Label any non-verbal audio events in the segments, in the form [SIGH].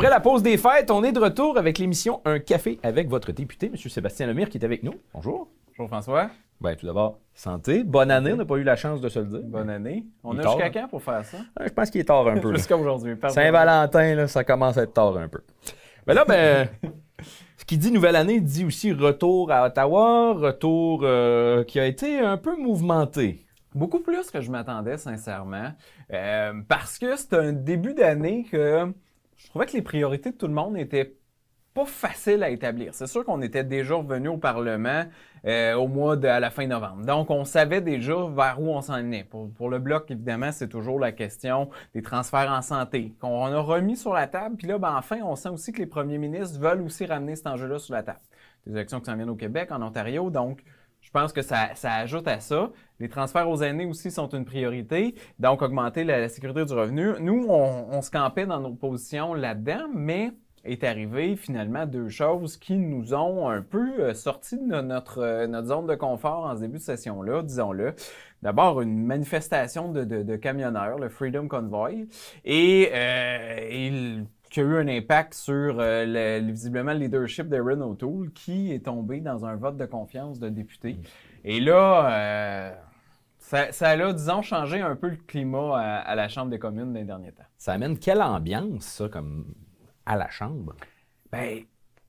Après la pause des fêtes, on est de retour avec l'émission Un café avec votre député, M. Sébastien Lemire, qui est avec nous. Bonjour. Bonjour François. Bien, tout d'abord, santé. Bonne année. On n'a pas eu la chance de se le dire. Bonne année. On a jusqu'à quand pour faire ça? Euh, je pense qu'il est tard un [LAUGHS] peu. jusqu'à aujourd'hui. Saint-Valentin, là, ça commence à être tard un peu. Mais ben là, ben, [LAUGHS] ce qui dit nouvelle année dit aussi retour à Ottawa, retour euh, qui a été un peu mouvementé. Beaucoup plus que je m'attendais, sincèrement. Euh, parce que c'est un début d'année que je trouvais que les priorités de tout le monde étaient pas faciles à établir. C'est sûr qu'on était déjà revenu au Parlement euh, au mois de, à la fin novembre. Donc, on savait déjà vers où on s'en est. Pour, pour, le Bloc, évidemment, c'est toujours la question des transferts en santé qu'on a remis sur la table. Puis là, ben, enfin, on sent aussi que les premiers ministres veulent aussi ramener cet enjeu-là sur la table. Des élections qui s'en viennent au Québec, en Ontario, donc je pense que ça, ça, ajoute à ça. Les transferts aux aînés aussi sont une priorité, donc augmenter la, sécurité du revenu. Nous, on, se campait dans nos positions là-dedans, mais est arrivé finalement deux choses qui nous ont un peu euh, sorti de notre, euh, notre zone de confort en ce début de session-là, disons-le. D'abord, une manifestation de, de, de, camionneurs, le Freedom Convoy, et, euh, et qui a eu un impact sur euh, visiblement le leadership Renaud O'Toole, qui est tombé dans un vote de confiance de député. Et là, euh, ça, ça, a, disons, changé un peu le climat à, la Chambre des communes dans les derniers temps. Ça amène quelle ambiance, ça, comme à la Chambre? Bien,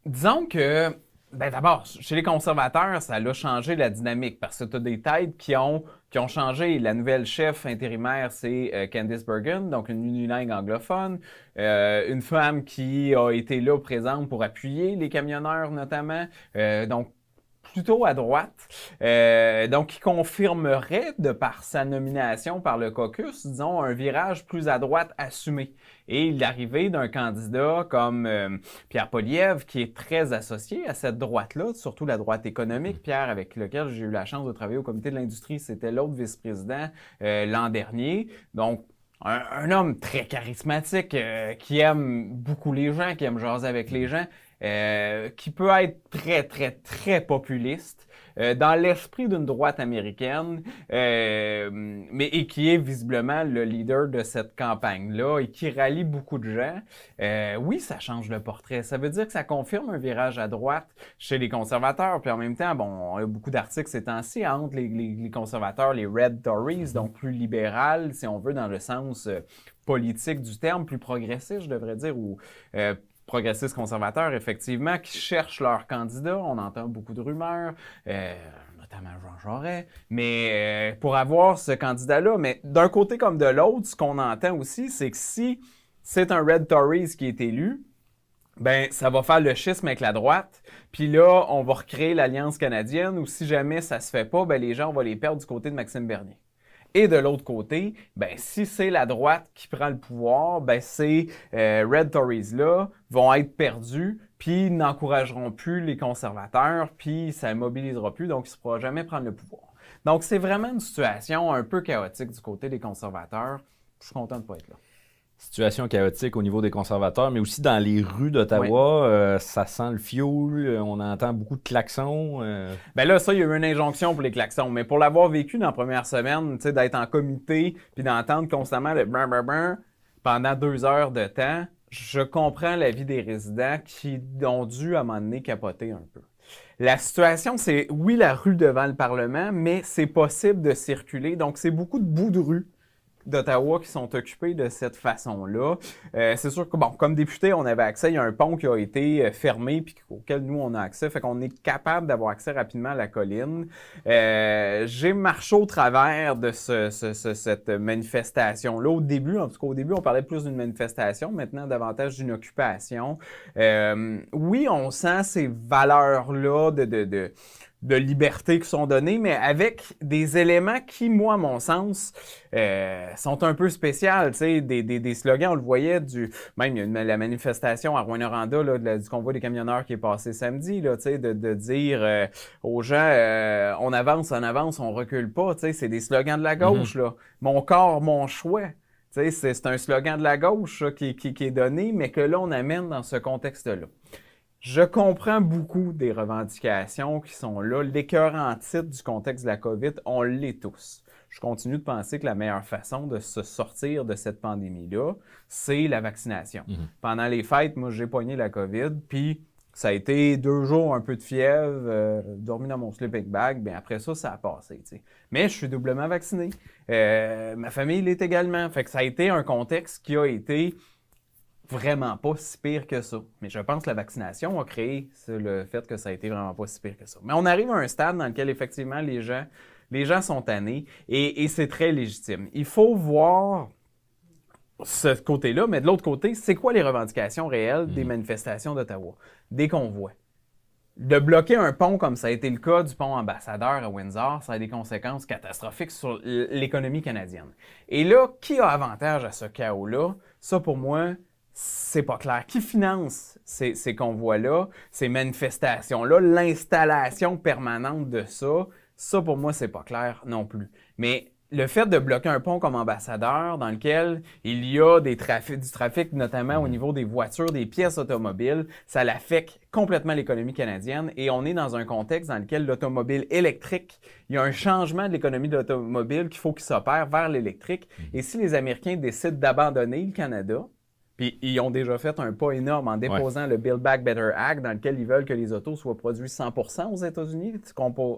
disons que, ben d'abord, chez les conservateurs, ça a changé la dynamique parce que tu as des têtes qui ont qui ont changé. La nouvelle chef intérimaire, c'est euh, Candice Bergen, donc une unilingue anglophone, euh, une femme qui a été là présente pour appuyer les camionneurs notamment. Euh, donc plutôt à droite, euh, donc qui confirmerait, de par sa nomination par le caucus, disons, un virage plus à droite assumé. Et l'arrivée d'un candidat comme euh, Pierre poliève qui est très associé à cette droite-là, surtout la droite économique, mm. Pierre, avec lequel j'ai eu la chance de travailler au comité de l'industrie, c'était l'autre vice-président euh, l'an dernier. Donc, un, homme très charismatique qui aime beaucoup les gens, qui aime jaser avec les mm. gens euh, qui peut être très, très, très populiste. Euh, dans l'esprit d'une droite américaine, euh, mais et qui est visiblement le leader de cette campagne-là et qui rallie beaucoup de gens, euh, oui, ça change le portrait. Ça veut dire que ça confirme un virage à droite chez les conservateurs. Puis en même temps, bon, y a beaucoup d'articles ces temps-ci entre les, les, les, conservateurs, les Red Tories, donc plus libéral, si on veut, dans le sens euh, politique du terme, plus progressiste, je devrais dire, ou euh, progressistes conservateurs, effectivement, qui cherchent leur candidat. On entend beaucoup de rumeurs. Euh, notamment Jean Jaurès, mais euh, pour avoir ce candidat-là. Mais d'un côté comme de l'autre, ce qu'on entend aussi, c'est que si c'est un Red Tories qui est élu, ben ça va faire le schisme avec la droite. Puis là, on va recréer l'Alliance canadienne, ou si jamais ça se fait pas, ben les gens, vont les perdre du côté de Maxime Bernier. Et de l'autre côté, ben, si c'est la droite qui prend le pouvoir, ben, ces euh, Red Tories-là vont être perdus, puis n'encourageront plus les conservateurs, puis ça ne mobilisera plus, donc ils ne pourront jamais prendre le pouvoir. Donc c'est vraiment une situation un peu chaotique du côté des conservateurs. Je suis content de ne pas être là situation chaotique au niveau des conservateurs, mais aussi dans les rues d'Ottawa, euh, ça sent le fioul, euh, on entend beaucoup de klaxons. Euh. Ben là, ça, il y a eu une injonction pour les klaxons, mais pour l'avoir vécu dans la première semaine, d'être en comité, puis d'entendre constamment le brun, brum pendant deux heures de temps, je comprends la vie des résidents qui ont dû, à un moment donné, capoter un peu. La situation, c'est oui, la rue devant le Parlement, mais c'est possible de circuler, donc c'est beaucoup de bouts de rue d'Ottawa qui sont occupés de cette façon-là. Euh, c'est sûr que, bon, comme député, on avait accès, il y a un pont qui a été euh, fermé puis auquel nous, on a accès. Fait qu'on est capable d'avoir accès rapidement à la colline. Euh, j'ai marché au travers de cette manifestation-là. Au début, en tout cas, au début, on parlait plus d'une manifestation, maintenant davantage d'une occupation. oui, on sent ces valeurs-là de, de, de de liberté qui sont données, mais avec des éléments qui, moi, à mon sens, euh, sont un peu spéciaux. Des, des, des slogans, on le voyait, du même une, la manifestation à rouen là du convoi des camionneurs qui est passé samedi, là, de, de dire euh, aux gens euh, on avance, on avance, on recule pas. C'est des slogans de la mm-hmm. gauche. là. Mon corps, mon choix. C'est un slogan de la gauche qui, qui, qui est donné, mais que là, on amène dans ce contexte-là. Je comprends beaucoup des revendications qui sont là. L'écœur en titre du contexte de la COVID, on l'est tous. Je continue de penser que la meilleure façon de se sortir de cette pandémie-là, c'est la vaccination. Mhm. Pendant les fêtes, moi, j'ai poigné la COVID, puis ça a été deux jours un peu de fièvre, euh, dormi dans mon sleeping bag, bien après ça, ça a passé. Mais je suis doublement vacciné. Euh, ma famille l'est également. Fait que ça a été un contexte qui a été vraiment pas si pire que ça. Mais je pense que la vaccination a créé le fait que ça a été vraiment pas si pire que ça. Mais on arrive à un stade dans lequel effectivement les gens, les gens sont tannés et, et c'est très légitime. Il faut voir ce côté-là, mais de l'autre côté, c'est quoi les revendications réelles des hmm. manifestations d'Ottawa, des convois? De bloquer un pont comme ça a été le cas du pont ambassadeur à Windsor, ça a des conséquences catastrophiques sur l'économie canadienne. Et là, qui a avantage à ce chaos-là? Ça, pour moi, c'est pas clair. Qui finance ces, ces convois-là, ces manifestations-là, l'installation permanente de ça? Ça, pour moi, c'est pas clair non plus. Mais le fait de bloquer un pont comme ambassadeur dans lequel il y a du trafic, notamment au niveau des voitures, des pièces automobiles, ça l'affecte complètement l'économie canadienne et on est dans un contexte dans lequel l'automobile électrique, il y a un changement de l'économie de l'automobile qu'il faut qu'il s'opère vers l'électrique. Mm-hmm. Et si les Américains décident d'abandonner le Canada, ils ont déjà fait un pas énorme en déposant le Build Back Better Act, dans lequel ils veulent que les autos soient produites 100% aux États-Unis,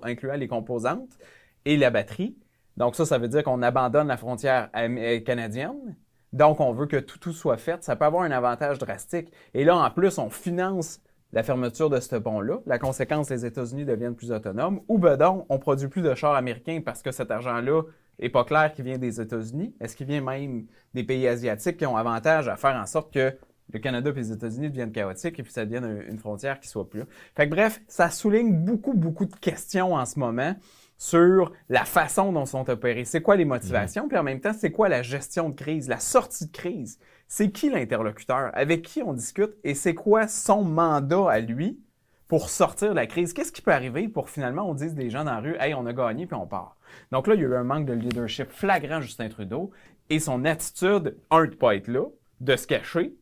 incluant les composantes et la batterie. Donc ça, ça veut dire qu'on abandonne la frontière euh, canadienne. Donc on veut que tout, tout soit fait. Ça peut avoir un avantage drastique. Et là, en plus, on finance la fermeture de ce pont-là. La conséquence, les États-Unis deviennent plus autonomes. Ou ben donc, on produit plus de chars américains parce que cet argent-là n'est pas clair qui vient des États-Unis. Est-ce qu'il vient même des pays asiatiques qui ont avantage à faire en sorte que le Canada et les États-Unis deviennent chaotiques et puis ça devienne une frontière qui soit plus là. bref, ça souligne beaucoup, beaucoup de questions en ce moment sur la façon dont sont opérés. C'est quoi les motivations? Mm-hmm. Puis en même temps, c'est quoi la gestion de crise, la sortie de crise? C'est qui l'interlocuteur? Avec qui on discute? Et c'est quoi son mandat à lui pour sortir de la crise? Qu'est-ce qui peut arriver pour finalement on dise des gens dans la rue, hey, on a gagné puis on part? Donc là, il y a eu un manque de leadership flagrant, Justin Trudeau, et son attitude, un, de pas être là, de se cacher,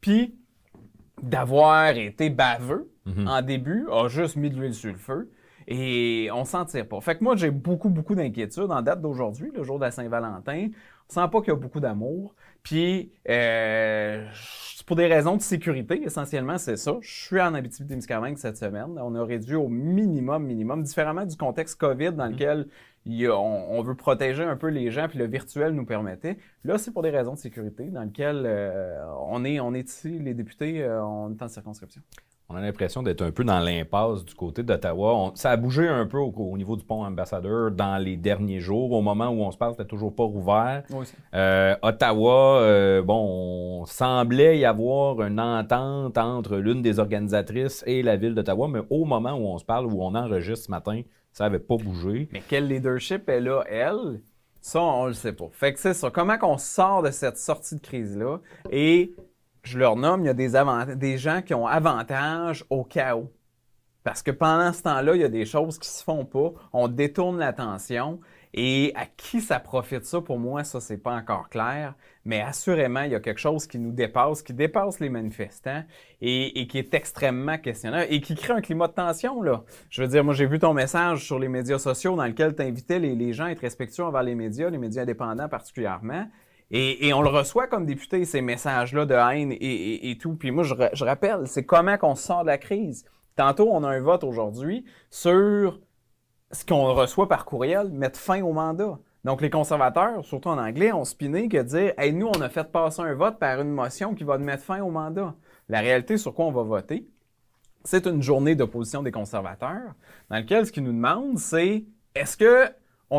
puis d'avoir été baveux mhm. en début, a juste mis de l'huile sur le feu. Et on s'en tire pas. Fait que moi, j'ai beaucoup, beaucoup d'inquiétudes en date d'aujourd'hui, le jour de la Saint-Valentin. On sent pas qu'il y a beaucoup d'amour. Puis, euh, pour des raisons de sécurité, essentiellement, c'est ça. Je suis en Abitibi-Témiscamingue cette semaine. On a réduit au minimum, minimum, différemment du contexte COVID dans mhm. lequel on, veut protéger un peu les gens, puis le virtuel nous permettait. Là, c'est pour des raisons de sécurité dans lesquelles euh, on, est, on est ici, les députés, en euh, on est en circonscription. On a l'impression d'être un peu dans l'impasse du côté d'Ottawa. Ça a bougé un peu au, niveau du pont ambassadeur dans les derniers jours. Au moment où on se parle, c'était toujours pas rouvert. Euh, Ottawa, bon, semblait y avoir une entente entre l'une des organisatrices et la ville d'Ottawa, mais au moment où on se parle, où on enregistre ce matin, ça n'avait pas bougé. Mais quel leadership est là, elle? Ça, on le sait pas. Fait que c'est ça. Comment qu'on sort de cette sortie de crise-là? Et je leur nomme, il y a des gens qui ont avantage au chaos. Parce que pendant ce temps-là, il y a des choses qui se font pas, on détourne l'attention. Et à qui ça profite ça, pour moi, ça, c'est pas encore clair. Mais assurément, il y a quelque chose qui nous dépasse, qui dépasse les manifestants et, qui est extrêmement questionnant et qui crée un climat de tension, là. Je veux dire, moi, j'ai vu ton message sur les médias sociaux dans lequel tu invitais les, gens à être respectueux envers les médias, les médias indépendants particulièrement. Et, on le reçoit comme député, ces messages-là de haine et, tout. Puis moi, je, je rappelle, c'est comment qu'on sort de la crise. Tantôt, on a un vote aujourd'hui sur ce qu'on reçoit par courriel, mettre fin au mandat. Donc, les conservateurs, surtout en anglais, ont spiné que dire Hey, nous, on a fait passer un vote par une motion qui va mettre fin au mandat. La réalité sur quoi on va voter, c'est une journée d'opposition des conservateurs, dans laquelle ce qu'ils nous demandent, c'est est-ce que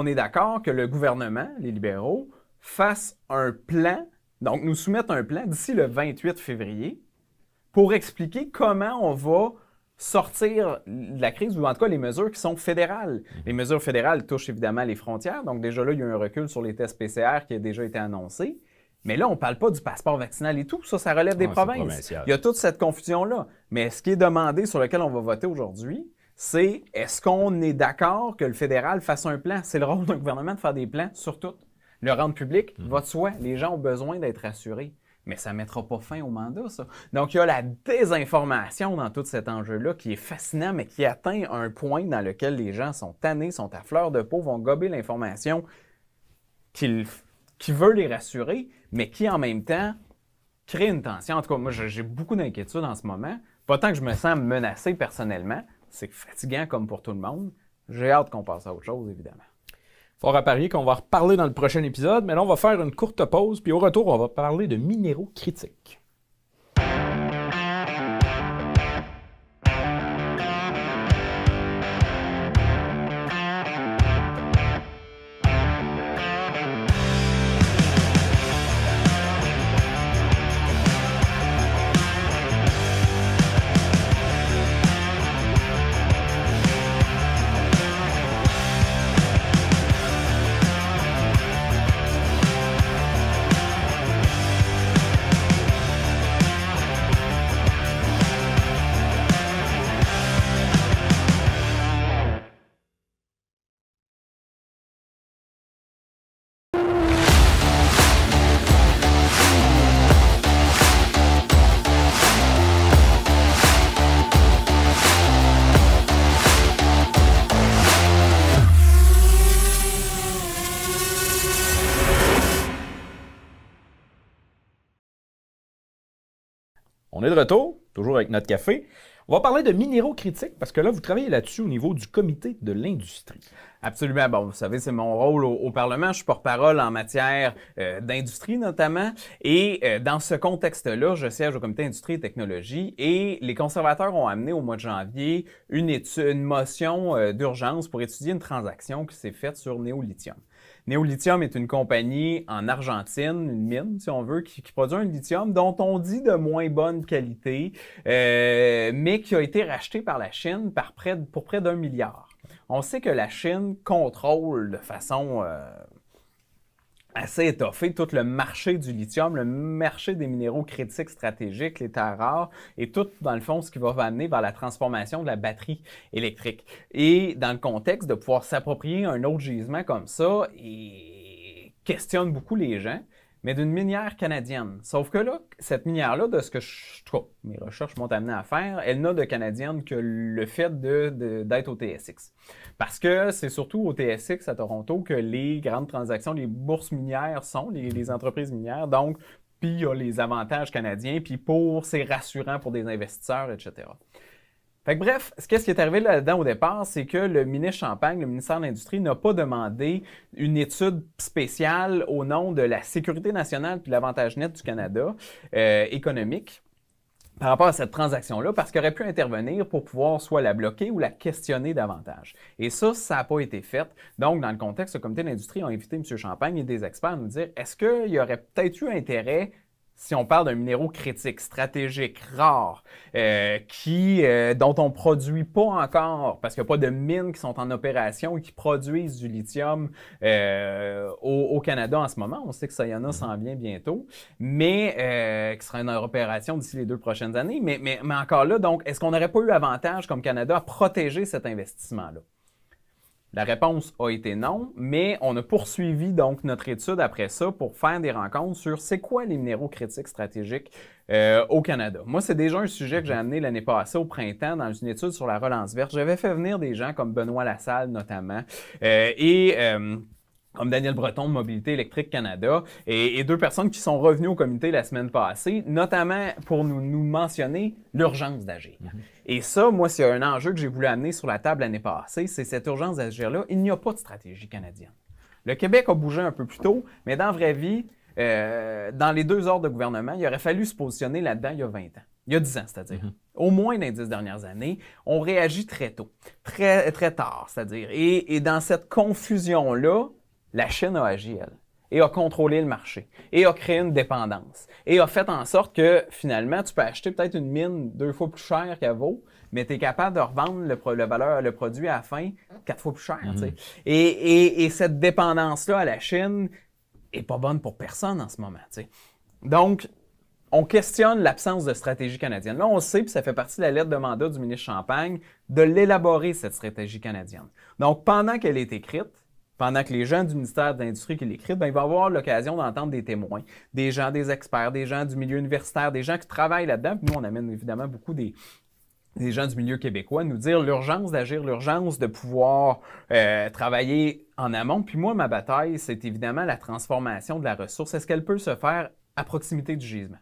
est d'accord que le gouvernement, les libéraux, fasse un plan, donc nous soumettent un plan d'ici le 28 février, pour expliquer comment on va sortir de la crise, ou en tout cas les mesures qui sont fédérales. Mhm. Les mesures fédérales touchent évidemment les frontières, donc déjà là, il y a eu un recul sur les tests PCR qui a déjà été annoncé. Mais là, on ne parle pas du passeport vaccinal et tout, ça, ça relève des provinces. Il y a toute cette confusion-là. Mais ce qui est demandé, sur lequel on va voter aujourd'hui, c'est est-ce qu'on est, d'accord que le fédéral fasse un plan? C'est le rôle d'un gouvernement de faire des plans sur tout. Le rendre public, Votre mhm. va soi. Les gens ont besoin d'être assurés mais ça ne mettra pas fin au mandat, ça. Donc, il y a la désinformation dans tout cet enjeu-là qui est fascinant, mais qui atteint un point dans lequel les gens sont tannés, sont à fleur de peau, vont gober l'information qui, veut les rassurer, mais qui en même temps crée une tension. En tout cas, moi, j'ai beaucoup d'inquiétude en ce moment. Pas tant que je me sens menacé personnellement, c'est fatigant comme pour tout le monde. J'ai hâte qu'on passe à autre chose, évidemment. On à parier qu'on va reparler dans le prochain épisode, mais là, on va faire une courte pause, puis au retour, on va parler de minéraux critiques. On est de retour, toujours avec notre café. On va parler de minéraux critiques parce que là, vous travaillez là-dessus au niveau du comité de l'industrie. Absolument. Bon, vous savez, c'est mon rôle au, Parlement. Je suis porte-parole en matière euh, d'industrie notamment. Et euh, dans ce contexte-là, je siège au comité industrie et technologie et les conservateurs ont amené au mois de janvier une, une motion euh, d'urgence pour étudier une transaction qui s'est faite sur Néolithium. Neolithium est une compagnie en Argentine, une mine, si on veut, qui, produit un lithium dont on dit de moins bonne qualité, euh, mais qui a été racheté par la Chine pour près d'un milliard. On sait que la Chine contrôle de façon euh, assez étoffé tout le marché du lithium, le marché des minéraux critiques stratégiques, les terres rares, et tout, dans le fond, ce qui va amener vers la transformation de la batterie électrique. Et dans le contexte de pouvoir s'approprier un autre gisement comme ça, et questionne beaucoup les gens mais d'une minière canadienne. Sauf que là, cette minière-là, de ce que je trouve, mes recherches m'ont amené à faire, elle n'a de canadienne que le fait d'être au TSX. Parce que c'est surtout au TSX à Toronto que les grandes transactions, les bourses minières sont, les, les entreprises minières. Donc, puis il y a les avantages canadiens, puis pour, c'est rassurant pour des investisseurs, etc bref, ce qui est arrivé là-dedans au départ, c'est que le ministre Champagne, le ministère de l'Industrie, n'a pas demandé une étude spéciale au nom de la sécurité nationale puis de l'avantage net du Canada euh, économique par rapport à cette transaction-là, parce qu'il aurait pu intervenir pour pouvoir soit la bloquer ou la questionner davantage. Et ça, ça n'a pas été fait. Donc, dans le contexte, le comité de l'Industrie a invité M. Champagne et des experts à nous dire, est-ce qu'il y aurait peut-être eu intérêt si on parle d'un minéraux critique, stratégique, rare, euh, qui, euh, dont on ne produit pas encore, parce qu'il n'y a pas de mines qui sont en opération et qui produisent du lithium euh, au, Canada en ce moment. On sait que Sayana mm-hmm. s'en vient bientôt, mais qui sera en opération d'ici les deux prochaines années. Mais, mais, mais encore là, donc, est-ce qu'on n'aurait pas eu avantage comme Canada à protéger cet investissement-là? La réponse a été non, mais on a poursuivi donc notre étude après ça pour faire des rencontres sur c'est quoi les minéraux critiques stratégiques euh, au Canada. Moi, c'est déjà un sujet que j'ai amené l'année passée au printemps dans une étude sur la relance verte. J'avais fait venir des gens comme Benoît Lassalle notamment euh, et euh, comme Daniel Breton, de Mobilité électrique Canada, et, deux personnes qui sont revenues au comité la semaine passée, notamment pour nous, mentionner l'urgence d'agir. Mhm. Et ça, moi, c'est un enjeu que j'ai voulu amener sur la table l'année passée, c'est cette urgence d'agir-là. Il n'y a pas de stratégie canadienne. Le Québec a bougé un peu plus tôt, mais dans la vraie vie, euh, dans les deux ordres de gouvernement, il aurait fallu se positionner là-dedans il y a 20 ans. Il y a 10 ans, c'est-à-dire. Mhm. Au moins dans les 10 dernières années, on réagit très tôt, très, très tard, c'est-à-dire. et dans cette confusion-là, la Chine a agi, elle, et a contrôlé le marché, et a créé une dépendance, et a fait en sorte que finalement, tu peux acheter peut-être une mine deux fois plus chère qu'elle vaut, mais tu es capable de revendre le, le, valeur, le produit à la fin quatre fois plus cher. Mm-hmm. et, cette dépendance-là à la Chine est pas bonne pour personne en ce moment. Donc, on questionne l'absence de stratégie canadienne. Là, on sait, puis ça fait partie de la lettre de mandat du ministre Champagne, de l'élaborer, cette stratégie canadienne. Donc, pendant qu'elle est écrite, pendant que les gens du ministère de l'Industrie qui l'écrivent, ben, il va avoir l'occasion d'entendre des témoins, des gens, des experts, des gens du milieu universitaire, des gens qui travaillent là-dedans. Puis nous, on amène évidemment beaucoup des, des gens du milieu québécois nous dire l'urgence d'agir, l'urgence de pouvoir euh, travailler en amont. Puis moi, ma bataille, c'est évidemment la transformation de la ressource. Est-ce qu'elle peut se faire à proximité du gisement?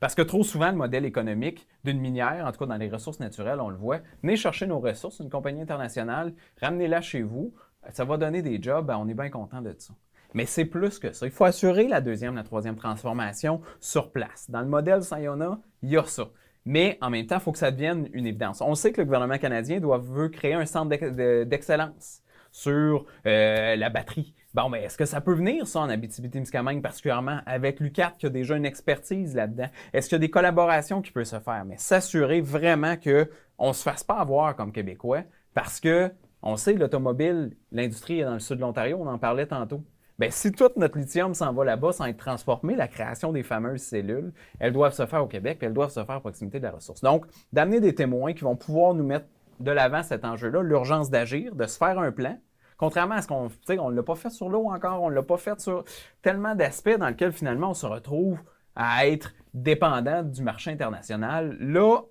Parce que trop souvent, le modèle économique d'une minière, en tout cas dans les ressources naturelles, on le voit, venez chercher nos ressources, une compagnie internationale, ramenez-la chez vous, ça va donner des jobs, ben, on est bien content de ça. Mais c'est plus que ça. Il faut assurer la deuxième, la troisième transformation sur place. Dans le modèle Sayona, il y a ça. Mais en même temps, il faut que ça devienne une évidence. On sait que le gouvernement canadien doit, veut créer un centre d'excellence sur euh, la batterie. Bon, mais est-ce que ça peut venir, ça, en Abitibi-Témiscamingue particulièrement, avec l'UCAT qui a déjà une expertise là-dedans? Est-ce qu'il y a des collaborations qui peuvent se faire? Mais s'assurer vraiment qu'on ne se fasse pas avoir comme Québécois parce que on sait que l'automobile, l'industrie est dans le sud de l'Ontario, on en parlait tantôt. Bien, si tout notre lithium s'en va là-bas sans être transformé, la création des fameuses cellules, elles doivent se faire au Québec, elles doivent se faire à proximité de la ressource. Donc, d'amener des témoins qui vont pouvoir nous mettre de l'avant cet enjeu-là, l'urgence d'agir, de se faire un plan. Contrairement à ce qu'on on ne l'a pas fait sur l'eau encore, on ne l'a pas fait sur tellement d'aspects dans lesquels finalement on se retrouve à être dépendant du marché international. Là,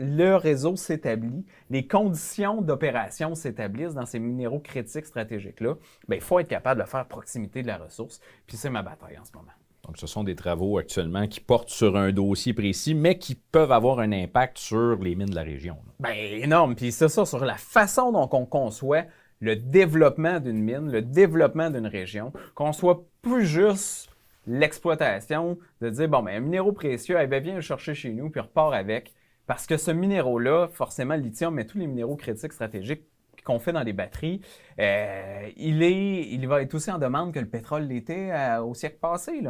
le réseau s'établit, les conditions d'opération s'établissent dans ces minéraux critiques stratégiques-là, ben, il faut être capable de faire proximité de la ressource. Puis c'est ma bataille en ce moment. Donc, ce sont des travaux actuellement qui portent sur un dossier précis, mais qui peuvent avoir un impact sur les mines de la région. Bien, énorme. Puis c'est ça, sur la façon dont on conçoit le développement d'une mine, le développement d'une région, qu'on soit plus juste l'exploitation, de dire, bon, ben, un minéraux précieux, eh bien, viens le chercher chez nous, puis repart avec. Parce que ce minéraux-là, forcément, le lithium, mais tous les minéraux critiques stratégiques qu'on fait dans les batteries, euh, il, va être aussi en demande que le pétrole l'était euh, au siècle passé.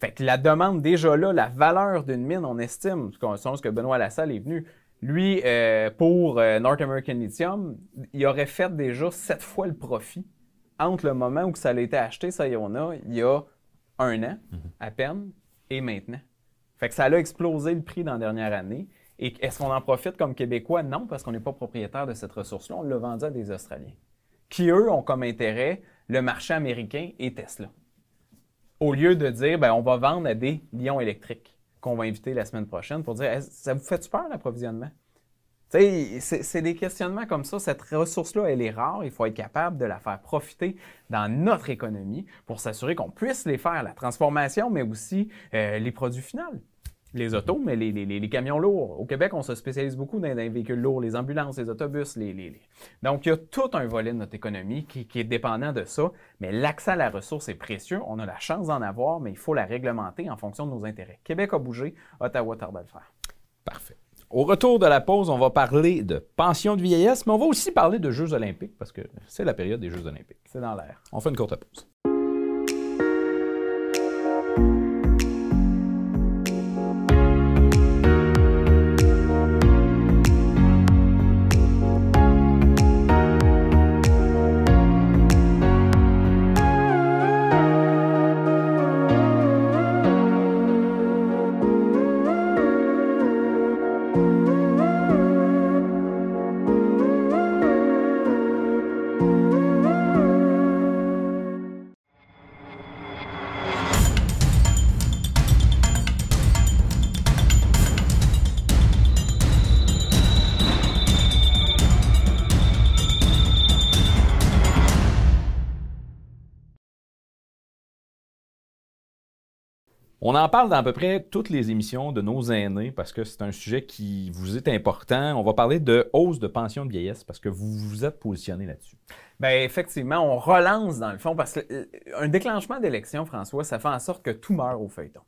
Fait que la demande, déjà là, la valeur d'une mine, on estime, c'est ce que Benoît Lassalle est venu, lui, euh, pour North American Lithium, il aurait fait déjà sept fois le profit entre le moment où ça a été acheté, ça y en a, il y a un an mm-hmm. à peine, et maintenant. Fait que ça a explosé le prix dans la dernière année. Et est-ce qu'on en profite comme Québécois? Non, parce qu'on n'est pas propriétaire de cette ressource-là. On l'a vendue à des Australiens, qui, eux, ont comme intérêt le marché américain et Tesla. Au lieu de dire, ben, on va vendre à des lions électriques qu'on va inviter la semaine prochaine pour dire, ça vous fait peur l'approvisionnement? C'est des questionnements comme ça. Cette ressource-là, elle est rare. Il faut être capable de la faire profiter dans notre économie pour s'assurer qu'on puisse les faire, la transformation, mais aussi euh, les produits finaux les autos, mais les, camions lourds. Au Québec, on se spécialise beaucoup dans, les véhicules lourds, les ambulances, les autobus. Les, Donc, il y a tout un volet de notre économie qui, est dépendant de ça. Mais l'accès à la ressource est précieux. On a la chance d'en avoir, mais il faut la réglementer en fonction de nos intérêts. Québec a bougé, Ottawa tarde à le faire. Parfait. Au retour de la pause, on va parler de pension de vieillesse, mais on va aussi parler de Jeux olympiques parce que c'est la période des Jeux olympiques. C'est dans l'air. On fait une courte pause. On en parle dans à peu près toutes les émissions de nos aînés parce que c'est un sujet qui vous est important. On va parler de hausse de pension de vieillesse parce que vous vous êtes positionné là-dessus. Bien, effectivement, on relance dans le fond parce qu'un euh, déclenchement d'élection, François, ça fait en sorte que tout meurt au feuilleton,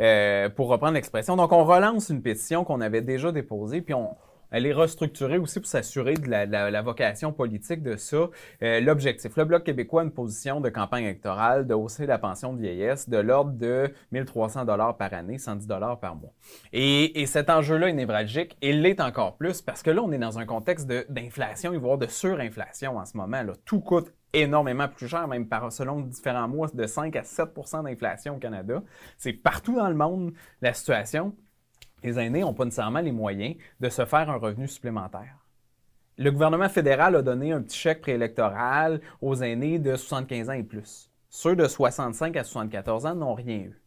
euh, pour reprendre l'expression. Donc, on relance une pétition qu'on avait déjà déposée, puis on, elle est restructurée aussi pour s'assurer de la, vocation politique de ça. Euh, l'objectif, le Bloc québécois a une position de campagne électorale de hausser la pension de vieillesse de l'ordre de 1300 dollars par année, 110 dollars par mois. Et, cet enjeu-là est névralgique et l'est encore plus parce que là, on est dans un contexte d'inflation, voire de surinflation en ce moment. Tout coûte énormément plus cher, même par, selon différents mois, de 5 à 7 d'inflation au Canada. C'est partout dans le monde la situation les aînés n'ont pas nécessairement les moyens de se faire un revenu supplémentaire. Le gouvernement fédéral a donné un petit chèque préélectoral aux aînés de 75 ans et plus. Ceux de 65 à 74 ans n'ont rien eu.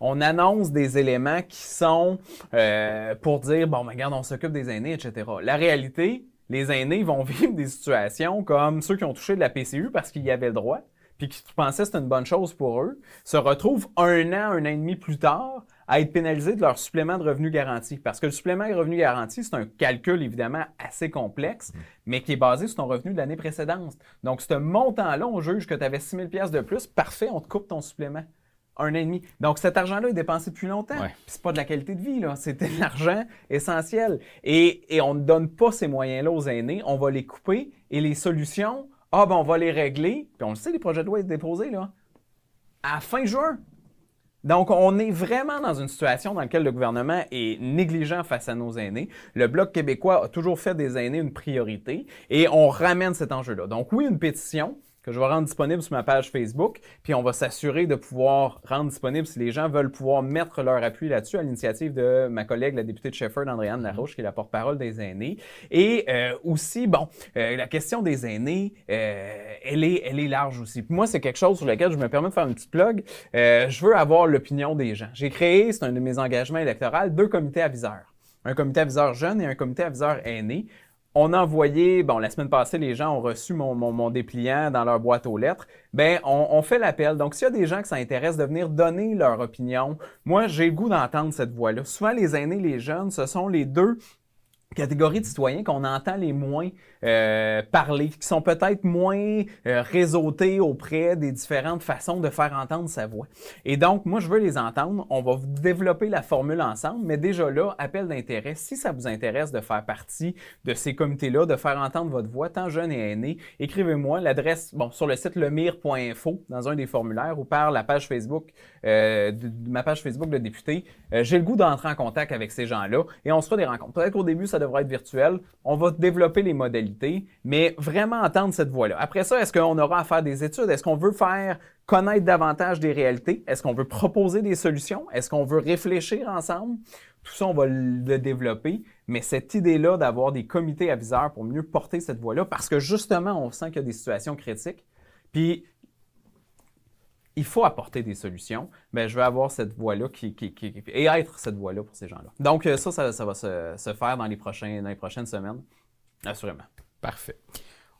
On annonce des éléments qui sont euh, pour dire, bon, regarde, on s'occupe des aînés, etc. La réalité, les aînés vont [LAUGHS] vivre des situations comme ceux qui ont touché de la PCU parce qu'ils y avaient le droit, puis qui pensaient que c'était une bonne chose pour eux, se retrouvent un an, un an et demi plus tard à être pénalisés de leur supplément de revenu garanti. Parce que le supplément de revenu garanti, c'est un calcul évidemment assez complexe, mm. mais qui est basé sur ton revenu de l'année précédente. Donc, ce montant-là, on juge que tu avais 6 000 de plus. Parfait, on te coupe ton supplément un et demi. Donc, cet argent-là est dépensé depuis longtemps. Ce C'est pas de la qualité de vie, là. C'est de l'argent essentiel. Et, et on ne donne pas ces moyens-là aux aînés. On va les couper et les solutions, ah ben, on va les régler. Puis on le sait, les projets de loi sont déposés, là. À fin juin, donc, on est vraiment dans une situation dans laquelle le gouvernement est négligent face à nos aînés. Le Bloc québécois a toujours fait des aînés une priorité et on ramène cet enjeu-là. Donc, oui, une pétition, que je vais rendre disponible sur ma page Facebook, puis on va s'assurer de pouvoir rendre disponible si les gens veulent pouvoir mettre leur appui là-dessus à l'initiative de ma collègue, la députée de Shefford, Andréane Larouche, qui est la porte-parole des aînés. Et euh, aussi, bon, euh, la question des aînés, euh, elle, est, elle est large aussi. Puis moi, c'est quelque chose sur lequel je me permets de faire une petite plug. je veux avoir l'opinion des gens. J'ai créé, c'est un de mes engagements électoraux, deux comités aviseurs un comité aviseur jeune et un comité aviseur aîné on a envoyé, bon, la semaine passée, les gens ont reçu mon, dépliant dans leur boîte aux lettres. Ben, on, fait l'appel. Donc, s'il y a des gens qui ça intéresse de venir donner leur opinion, moi, j'ai le goût d'entendre cette voix-là. Souvent, les aînés, les jeunes, ce sont les deux catégories de citoyens qu'on entend les moins euh, parler, qui sont peut-être moins euh, réseautés auprès des différentes façons de faire entendre sa voix. Et donc, moi, je veux les entendre. On va développer la formule ensemble, mais déjà là, appel d'intérêt, si ça vous intéresse de faire partie de ces comités-là, de faire entendre votre voix, tant jeune et aîné, écrivez-moi l'adresse, bon, sur le site lemire.info, dans un des formulaires, ou par la page Facebook, euh, de, ma page Facebook de député. J'ai le goût d'entrer en contact avec ces gens-là et on se fera des rencontres. Peut-être qu'au début, ça devrait être virtuel. On va développer les modèles mais vraiment entendre cette voix-là. Après ça, est-ce qu'on aura à faire des études? Est-ce qu'on veut faire connaître davantage des réalités? Est-ce qu'on veut proposer des solutions? Est-ce qu'on veut réfléchir ensemble? Tout ça, on va le développer, mais cette idée-là d'avoir des comités aviseurs pour mieux porter cette voix-là, parce que justement, on sent qu'il y a des situations critiques, puis il faut apporter des solutions, mais ben, je vais avoir cette voix là qui, et être cette voix là pour ces gens-là. Donc, euh, ça, ça, va se, faire dans les, dans les prochaines semaines, assurément. Parfait.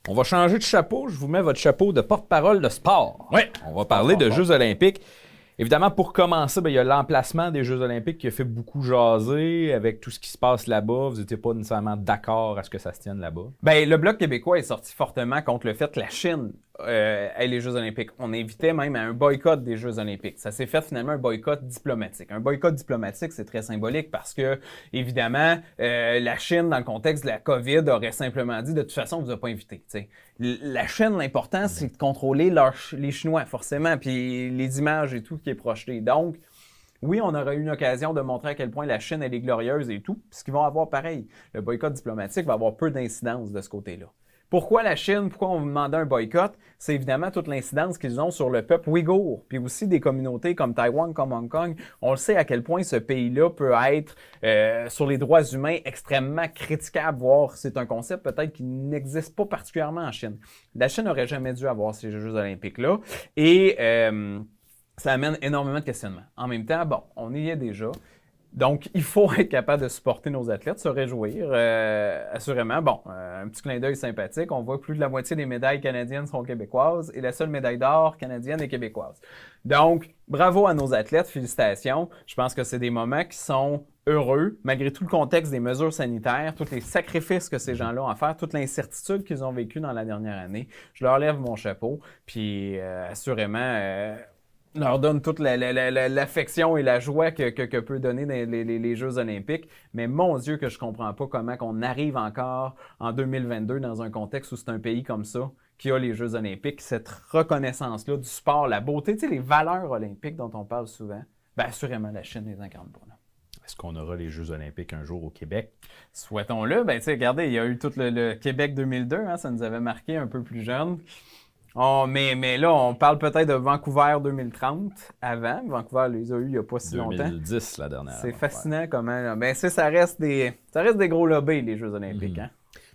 On va changer de chapeau. Je vous mets votre chapeau de porte-parole de sport. Oui. On va parler de Jeux olympiques. Évidemment, pour commencer, ben, il y a l'emplacement des Jeux olympiques qui a fait beaucoup jaser avec tout ce qui se passe là-bas. Vous n'étiez pas nécessairement d'accord à ce que ça se tienne là-bas. Bien, le Bloc québécois est sorti fortement contre le fait que la Chine euh, les Jeux Olympiques. On invitait même à un boycott des Jeux Olympiques. Ça s'est fait finalement un boycott diplomatique. Un boycott diplomatique, c'est très symbolique parce que, évidemment, euh, la Chine, dans le contexte de la COVID, aurait simplement dit de toute façon, on vous a pas invité. La Chine, l'important, c'est de contrôler les Chinois, forcément, puis les images et tout qui est projeté. Donc, oui, on aurait eu une occasion de montrer à quel point la Chine, elle est glorieuse et tout, puisqu'ils vont avoir pareil. Le boycott diplomatique va avoir peu d'incidence de ce côté-là. Pourquoi la Chine? Pourquoi on vous demandait un boycott? C'est évidemment toute l'incidence qu'ils ont sur le peuple ouïghour, puis aussi des communautés comme Taïwan, comme Hong Kong. On le sait à quel point ce pays-là peut être, euh, sur les droits humains, extrêmement critiquable, voire c'est un concept peut-être qui n'existe pas particulièrement en Chine. La Chine n'aurait jamais dû avoir ces Jeux olympiques-là. Et... Euh, ça amène énormément de questionnements. En même temps, bon, on y est déjà. Donc, il faut [LAUGHS] être capable de supporter nos athlètes, se réjouir. Euh, assurément, bon, euh, un petit clin d'œil sympathique. On voit plus de la moitié des médailles canadiennes sont québécoises et la seule médaille d'or canadienne est québécoise. Donc, bravo à nos athlètes, félicitations. Je pense que c'est des moments qui sont heureux, malgré tout le contexte des mesures sanitaires, tous les sacrifices que ces mhm. gens-là ont à faire, toute l'incertitude qu'ils ont vécue dans la dernière année. Je leur lève mon chapeau. Puis, euh, assurément, leur donne toute l'affection et la joie que, que, peut donner les, Jeux olympiques. Mais mon Dieu que je comprends pas comment qu'on arrive encore en 2022 dans un contexte où c'est un pays comme ça qui a les Jeux olympiques, cette reconnaissance-là du sport, la beauté, les valeurs olympiques dont on parle souvent. Bien, assurément, la Chine les incarne pour nous. Est-ce qu'on aura les Jeux olympiques un jour au Québec? Souhaitons-le. Bien, tu sais, regardez, il y a eu tout le, Québec 2002, hein, ça nous avait marqué un peu plus jeune mais, mais là, on parle peut-être de Vancouver 2030 avant. Vancouver les a eu il n'y a pas si longtemps. 2010, la dernière. C'est fascinant comment. même. Ben, ça, ça, reste des, ça reste des gros lobbies, les Jeux Olympiques. Mhm. hein?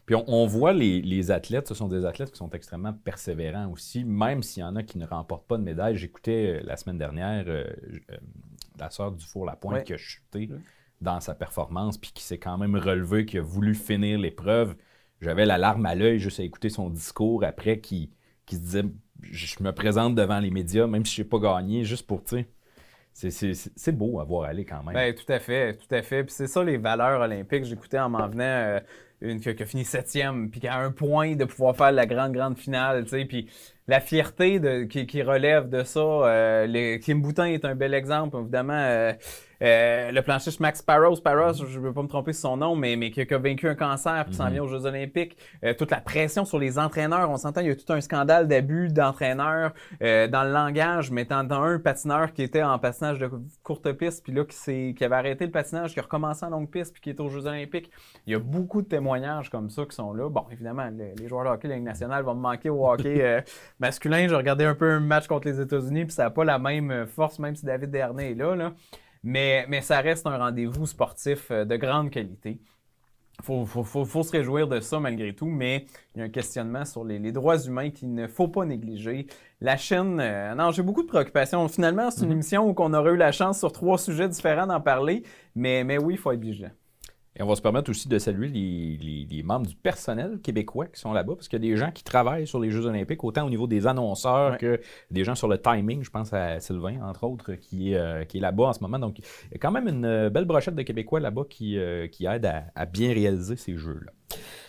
Puis on, voit les, athlètes, ce sont des athlètes qui sont extrêmement persévérants aussi, même s'il y en a qui ne remportent pas de médaille. J'écoutais euh, la semaine dernière euh, euh, la soeur du four la pointe qui a chuté dans sa performance, puis qui s'est quand même relevé, qui a voulu finir l'épreuve. J'avais la larme à l'œil juste à écouter son discours après qui qui se disait je me présente devant les médias, même si je n'ai pas gagné, juste pour, tu c'est beau à voir aller quand même. Bien, tout à fait, tout à fait. Puis c'est ça les valeurs olympiques. J'écoutais en m'en venant euh, une qui a fini septième, puis qui a un point de pouvoir faire la grande, grande finale, tu sais. Puis la fierté de, qui, relève de ça. Euh, les, Kim Boutin est un bel exemple, évidemment. Euh, euh, le planchiste Max Parros, Parros, mhm. je ne veux pas me tromper sur son nom, mais, mais qui, a vaincu un cancer, puis s'en mhm. vient aux Jeux Olympiques. toute la pression sur les entraîneurs, on s'entend, il y a tout un scandale d'abus d'entraîneurs dans le langage, mettant dans un patineur qui était en patinage de courte piste, puis là, qui, qui avait arrêté le patinage, qui a recommencé en longue piste, puis qui est aux Jeux Olympiques. Il y a beaucoup de témoignages comme ça qui sont là. Bon, évidemment, les, joueurs de hockey, la Ligue nationale vont me manquer au hockey masculin, j'ai regardé un peu un match contre les États-Unis, puis ça n'a pas la même euh, force, même si David Dernay est là. là. Mais, ça reste un rendez-vous sportif euh, de grande qualité. Il faut, se réjouir de ça malgré tout, mais il y a un questionnement sur les, droits humains qu'il ne faut pas négliger. La chaîne, euh, non, j'ai beaucoup de préoccupations. Finalement, c'est une mhm. émission où on aurait eu la chance sur trois sujets différents d'en parler, mais, mais oui, il faut être vigilant. Et on va se permettre aussi de saluer les, membres du personnel québécois qui sont là-bas, parce qu'il y a des gens qui travaillent sur les Jeux olympiques, autant au niveau des annonceurs que des gens sur le timing. Je pense à Sylvain, entre autres, qui, est euh, là-bas en ce moment. Donc, il y a quand même une euh, belle brochette de Québécois là-bas qui, euh, aide à, bien réaliser ces Jeux-là.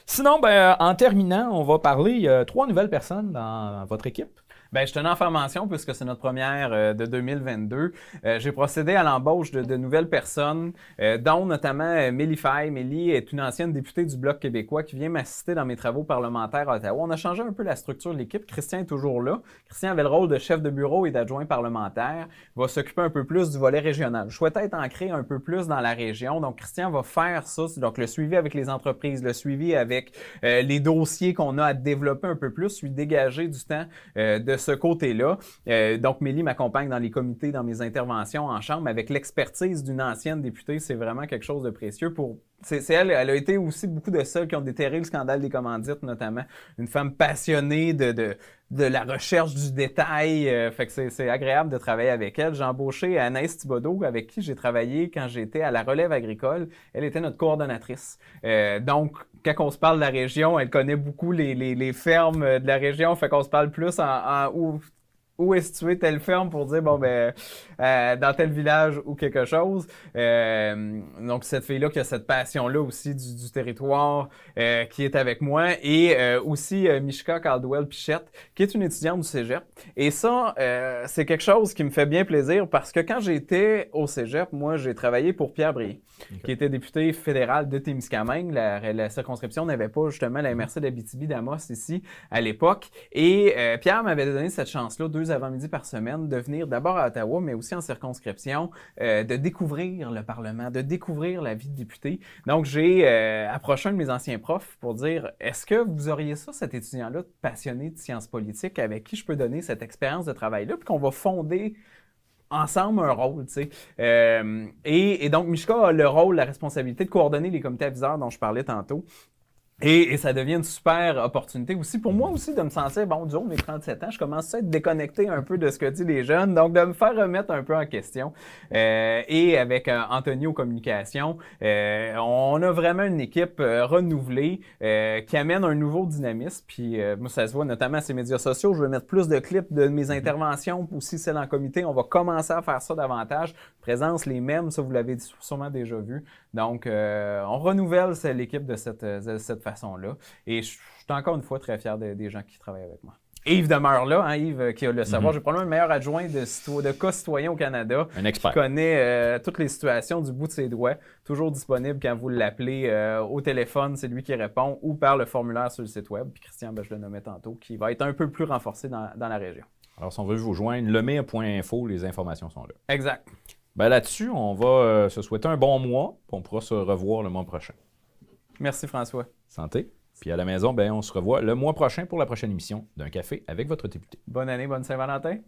Sinon, ben, en terminant, on va parler, il trois nouvelles personnes dans votre équipe Bien, je tenais à faire mention, puisque c'est notre première euh, de 2022, euh, j'ai procédé à l'embauche de, de, nouvelles personnes, euh, dont notamment Mélie Fay. Mélie est une ancienne députée du Bloc québécois qui vient m'assister dans mes travaux parlementaires à Ottawa. On a changé un peu la structure de l'équipe. Christian est toujours là. Christian avait le rôle de chef de bureau et d'adjoint parlementaire. Il va s'occuper un peu plus du volet régional. Je souhaitais être ancré un peu plus dans la région, donc Christian va faire ça, donc le suivi avec les entreprises, le suivi avec les dossiers qu'on a à développer un peu plus, lui dégager du temps de ce côté-là. Euh, donc, Mélie m'accompagne dans les comités, dans mes interventions en chambre. Avec l'expertise d'une ancienne députée, c'est vraiment quelque chose de précieux pour c'est elle, elle a été aussi beaucoup de celles qui ont déterré le scandale des commandites, notamment. Une femme passionnée de, de, de la recherche du détail. Euh, fait que c'est agréable de travailler avec elle. J'ai embauché Anaïs Thibodeau, avec qui j'ai travaillé quand j'étais à la relève agricole. Elle était notre coordonnatrice. Euh, donc, quand on se parle de la région, elle connaît beaucoup les, les, fermes de la région. Fait qu'on se parle plus en, en, où est située telle ferme pour dire, bon, ben, euh, dans tel village ou quelque chose. Euh, donc, cette fille-là qui a cette passion-là aussi du, territoire euh, qui est avec moi. Et aussi Mishka Caldwell Pichette, qui est une étudiante du cégep. Et ça, c'est quelque chose qui me fait bien plaisir parce que quand j'étais au cégep, moi, j'ai travaillé pour Pierre Brie, qui était député fédéral de Témiscamingue. La, la circonscription n'avait pas justement la mhm. MRC d'Abitibi d'Amos ici à l'époque. Et Pierre m'avait donné cette chance-là deux avant-midi par semaine, de venir d'abord à Ottawa, mais aussi en circonscription, euh, de découvrir le Parlement, de découvrir la vie de député. Donc, j'ai euh, approché un de mes anciens profs pour dire, est-ce que vous auriez ça, cet étudiant-là passionné de sciences politiques, avec qui je peux donner cette expérience de travail-là, puis qu'on va fonder ensemble un rôle, tu sais. Euh, et, donc, Mishka a le rôle, la responsabilité de coordonner les comités aviseurs dont je parlais tantôt. Et, ça devient une super opportunité aussi pour moi aussi de me sentir, bon, du haut de mes 37 ans, je commence à être déconnecté un peu de ce que disent les jeunes, donc de me faire remettre un peu en question. Euh, et avec euh, Antonio Anthony aux communications, euh, on a vraiment une équipe renouvelée qui amène un nouveau dynamisme. Puis moi, ça se voit notamment à ces médias sociaux. Je vais mettre plus de clips de mes interventions, aussi celles en comité. On va commencer à faire ça davantage. Présence, les mêmes, ça vous l'avez sûrement déjà vu. Donc, euh, on renouvelle l'équipe euh, de cette, façon-là. Et je suis encore une fois très fier des gens qui travaillent avec moi. Yves demeure là, hein, Yves, euh, qui a le savoir. je -hmm. J'ai probablement le meilleur adjoint de, de cas citoyen au Canada. Un expert. Qui connaît toutes les situations du bout de ses doigts. Toujours disponible quand vous l'appelez au téléphone, c'est lui qui répond, ou par le formulaire sur le site web. Christian, ben, je le nommais tantôt, qui va être un peu plus renforcé dans, la région. Alors, si on veut vous joindre, lemire.info, les informations sont là. Exact. Ben, là-dessus, on va euh, se souhaiter un bon mois. On pourra se revoir le mois prochain. Merci François. Santé. Puis à la maison, ben, on se revoit le mois prochain pour la prochaine émission d'un café avec votre député. Bonne année, bonne Saint-Valentin.